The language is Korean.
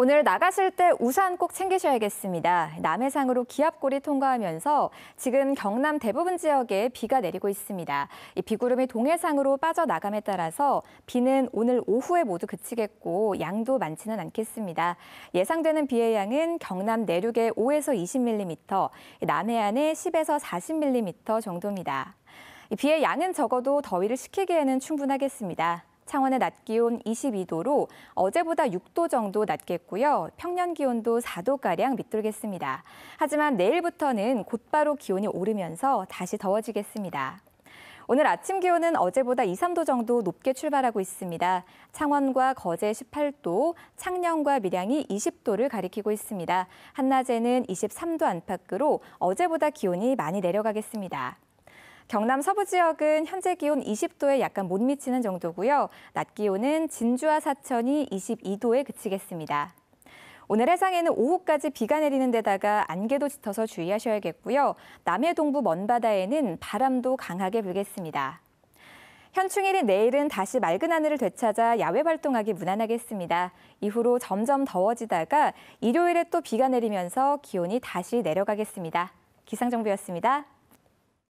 오늘 나가실 때 우산 꼭 챙기셔야겠습니다. 남해상으로 기압골이 통과하면서 지금 경남 대부분 지역에 비가 내리고 있습니다. 이 비구름이 동해상으로 빠져나감에 따라서 비는 오늘 오후에 모두 그치겠고 양도 많지는 않겠습니다. 예상되는 비의 양은 경남 내륙에 5에서 20mm, 남해안에 10에서 40mm 정도입니다. 비의 양은 적어도 더위를 식히기에는 충분하겠습니다. 창원의 낮 기온 22도로 어제보다 6도 정도 낮겠고요. 평년 기온도 4도가량 밑돌겠습니다. 하지만 내일부터는 곧바로 기온이 오르면서 다시 더워지겠습니다. 오늘 아침 기온은 어제보다 2, 3도 정도 높게 출발하고 있습니다. 창원과 거제 18도, 창녕과 밀양이 20도를 가리키고 있습니다. 한낮에는 23도 안팎으로 어제보다 기온이 많이 내려가겠습니다. 경남 서부 지역은 현재 기온 20도에 약간 못 미치는 정도고요. 낮 기온은 진주와 사천이 22도에 그치겠습니다. 오늘 해상에는 오후까지 비가 내리는 데다가 안개도 짙어서 주의하셔야겠고요. 남해 동부 먼바다에는 바람도 강하게 불겠습니다. 현충일인 내일은 다시 맑은 하늘을 되찾아 야외 활동하기 무난하겠습니다. 이후로 점점 더워지다가 일요일에 또 비가 내리면서 기온이 다시 내려가겠습니다. 기상정보였습니다.